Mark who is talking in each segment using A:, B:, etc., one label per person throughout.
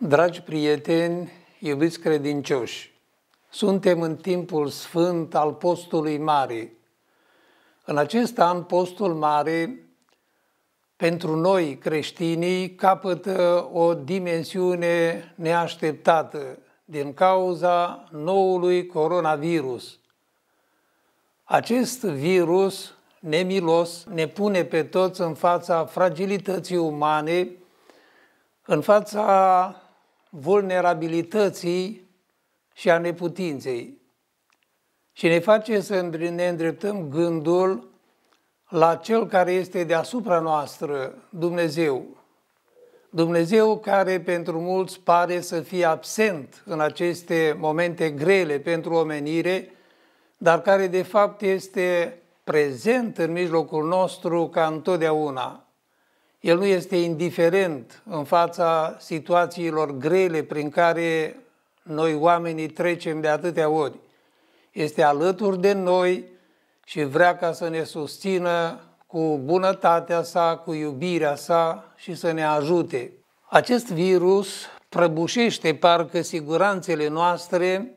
A: Dragi prieteni, iubiți credincioși, suntem în timpul sfânt al postului mare. În acest an, postul mare, pentru noi creștinii, capătă o dimensiune neașteptată din cauza noului coronavirus. Acest virus nemilos ne pune pe toți în fața fragilității umane, în fața vulnerabilității și a neputinței și ne face să ne îndreptăm gândul la Cel care este deasupra noastră, Dumnezeu. Dumnezeu care pentru mulți pare să fie absent în aceste momente grele pentru omenire, dar care de fapt este prezent în mijlocul nostru ca întotdeauna. El nu este indiferent în fața situațiilor grele prin care noi oamenii trecem de atâtea ori. Este alături de noi și vrea ca să ne susțină cu bunătatea sa, cu iubirea sa și să ne ajute. Acest virus prăbușește parcă siguranțele noastre,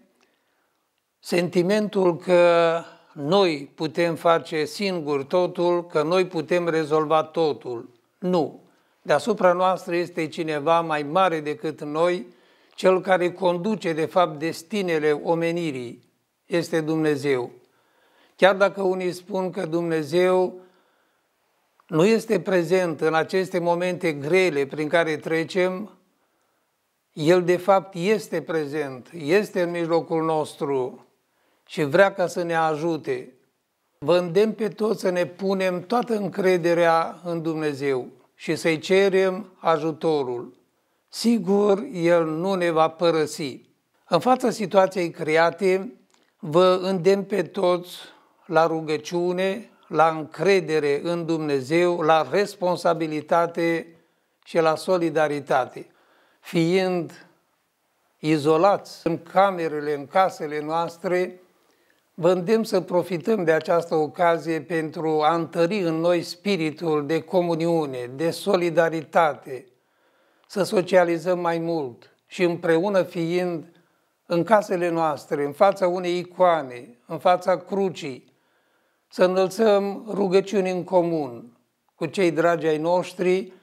A: sentimentul că noi putem face singur totul, că noi putem rezolva totul. Nu. Deasupra noastră este cineva mai mare decât noi, cel care conduce, de fapt, destinele omenirii. Este Dumnezeu. Chiar dacă unii spun că Dumnezeu nu este prezent în aceste momente grele prin care trecem, El de fapt este prezent, este în mijlocul nostru și vrea ca să ne ajute. Vă îndemn pe toți să ne punem toată încrederea în Dumnezeu și să-i cerem ajutorul. Sigur, El nu ne va părăsi. În fața situației create, vă îndemn pe toți la rugăciune, la încredere în Dumnezeu, la responsabilitate și la solidaritate. Fiind izolați în camerele, în casele noastre, Vă îndemn să profităm de această ocazie pentru a întări în noi spiritul de comuniune, de solidaritate, să socializăm mai mult și împreună fiind în casele noastre, în fața unei icoane, în fața crucii, să înălțăm rugăciuni în comun cu cei dragi ai noștri,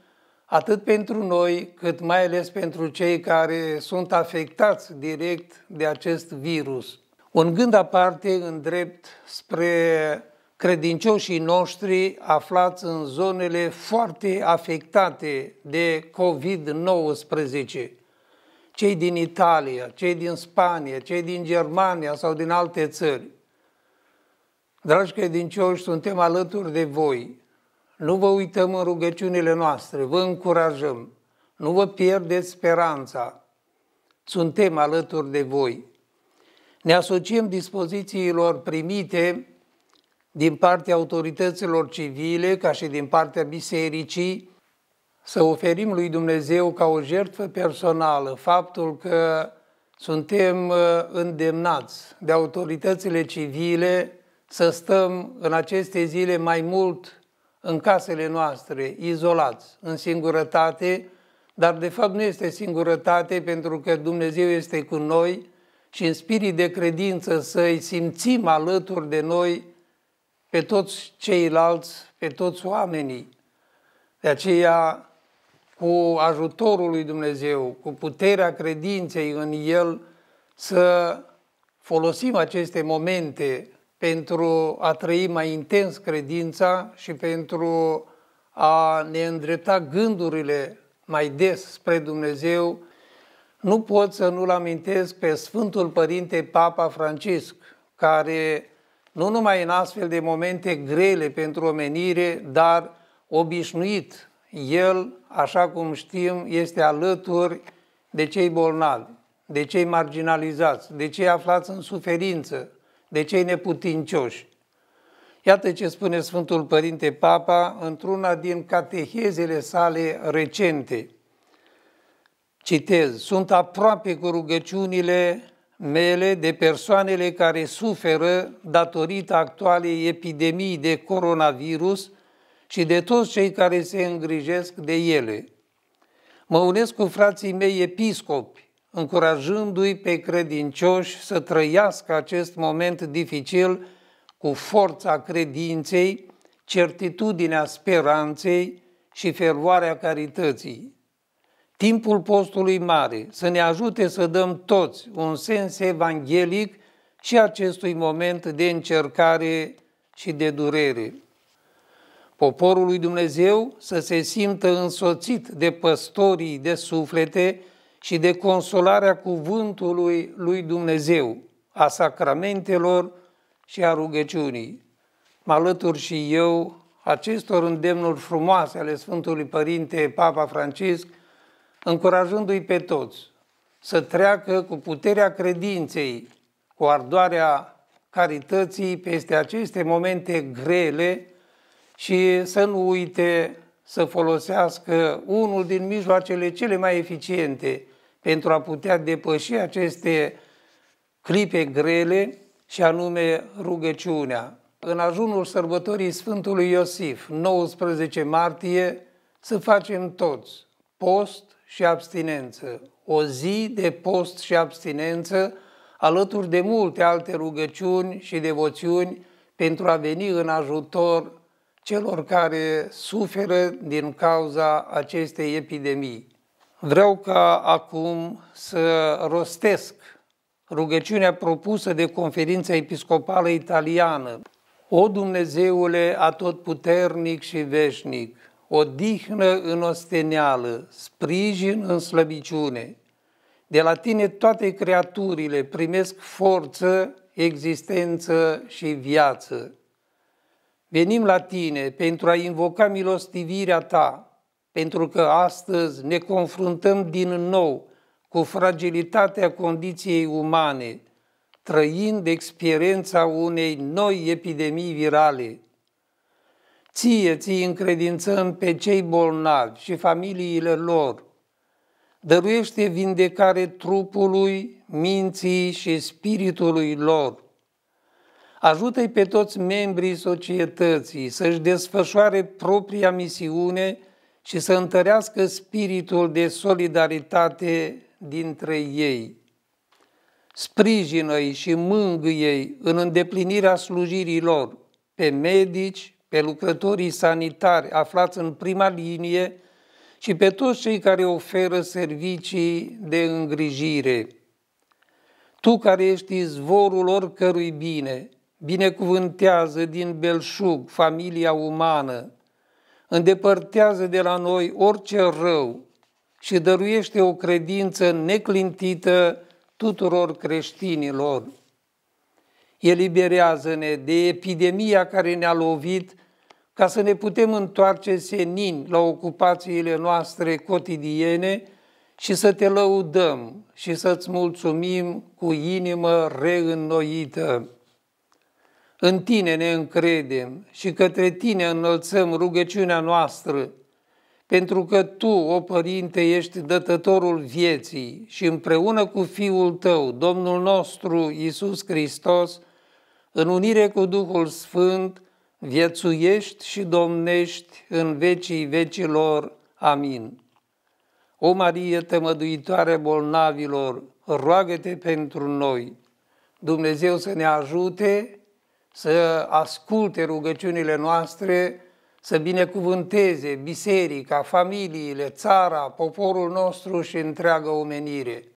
A: atât pentru noi, cât mai ales pentru cei care sunt afectați direct de acest virus un gând aparte în drept spre credincioșii noștri aflați în zonele foarte afectate de COVID-19. Cei din Italia, cei din Spania, cei din Germania sau din alte țări. Dragi credincioși, suntem alături de voi. Nu vă uităm în rugăciunile noastre, vă încurajăm. Nu vă pierdeți speranța. Suntem alături de voi. Ne asociem dispozițiilor primite din partea autorităților civile, ca și din partea bisericii, să oferim lui Dumnezeu ca o jertfă personală faptul că suntem uh, îndemnați de autoritățile civile să stăm în aceste zile mai mult în casele noastre, izolați, în singurătate, dar de fapt nu este singurătate pentru că Dumnezeu este cu noi și în spirit de credință să-i simțim alături de noi pe toți ceilalți, pe toți oamenii. De aceea, cu ajutorul lui Dumnezeu, cu puterea credinței în El, să folosim aceste momente pentru a trăi mai intens credința și pentru a ne îndrepta gândurile mai des spre Dumnezeu nu pot să nu-l amintesc pe Sfântul Părinte Papa Francisc, care nu numai în astfel de momente grele pentru omenire, dar obișnuit. El, așa cum știm, este alături de cei bolnavi, de cei marginalizați, de cei aflați în suferință, de cei neputincioși. Iată ce spune Sfântul Părinte Papa într-una din catehezele sale recente – Citez, sunt aproape cu rugăciunile mele de persoanele care suferă datorită actualei epidemii de coronavirus și de toți cei care se îngrijesc de ele. Mă unesc cu frații mei episcopi, încurajându-i pe credincioși să trăiască acest moment dificil cu forța credinței, certitudinea speranței și fervoarea carității timpul postului mare să ne ajute să dăm toți un sens evanghelic și acestui moment de încercare și de durere. Poporul lui Dumnezeu să se simtă însoțit de păstorii de suflete și de consolarea cuvântului lui Dumnezeu, a sacramentelor și a rugăciunii. Mă alătur și eu acestor îndemnuri frumoase ale Sfântului Părinte Papa Francisc, încurajându-i pe toți să treacă cu puterea credinței, cu ardoarea carității peste aceste momente grele și să nu uite să folosească unul din mijloacele cele mai eficiente pentru a putea depăși aceste clipe grele și anume rugăciunea. În ajunul sărbătorii Sfântului Iosif, 19 martie, să facem toți post, și abstinență, o zi de post și abstinență, alături de multe alte rugăciuni și devoțiuni pentru a veni în ajutor celor care suferă din cauza acestei epidemii. Vreau ca acum să rostesc rugăciunea propusă de Conferința Episcopală Italiană. O Dumnezeule atotputernic și veșnic, odihnă în osteneală, sprijin în slăbiciune. De la tine toate creaturile primesc forță, existență și viață. Venim la tine pentru a invoca milostivirea ta, pentru că astăzi ne confruntăm din nou cu fragilitatea condiției umane, trăind experiența unei noi epidemii virale – Ție ți încredințăm pe cei bolnavi și familiile lor. Dăruiește vindecare trupului, minții și spiritului lor. Ajută-i pe toți membrii societății să-și desfășoare propria misiune și să întărească spiritul de solidaritate dintre ei. Sprijină-i și mângâie în îndeplinirea slujirii lor pe medici, pe lucrătorii sanitari aflați în prima linie și pe toți cei care oferă servicii de îngrijire. Tu care ești izvorul oricărui bine, binecuvântează din belșug familia umană, îndepărtează de la noi orice rău și dăruiește o credință neclintită tuturor creștinilor. Eliberează-ne de epidemia care ne-a lovit ca să ne putem întoarce senin la ocupațiile noastre cotidiene și să te lăudăm și să-ți mulțumim cu inimă reînnoită. În tine ne încredem și către tine înălțăm rugăciunea noastră, pentru că tu, o Părinte, ești dătătorul vieții și împreună cu Fiul tău, Domnul nostru Isus Hristos, în unire cu Duhul Sfânt, viețuiești și domnești în vecii vecilor. Amin. O Marie tămăduitoare bolnavilor, roagă-te pentru noi. Dumnezeu să ne ajute să asculte rugăciunile noastre, să binecuvânteze biserica, familiile, țara, poporul nostru și întreaga omenire.